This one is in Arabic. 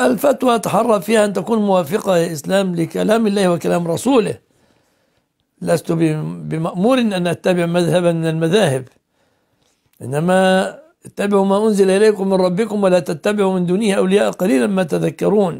الفتوى تحرى فيها أن تكون موافقة يا إسلام لكلام الله وكلام رسوله لست بمأمور أن أتبع مذهبا من المذاهب إنما اتبعوا ما أنزل إليكم من ربكم ولا تتبعوا من دونه أولياء قليلا ما تذكرون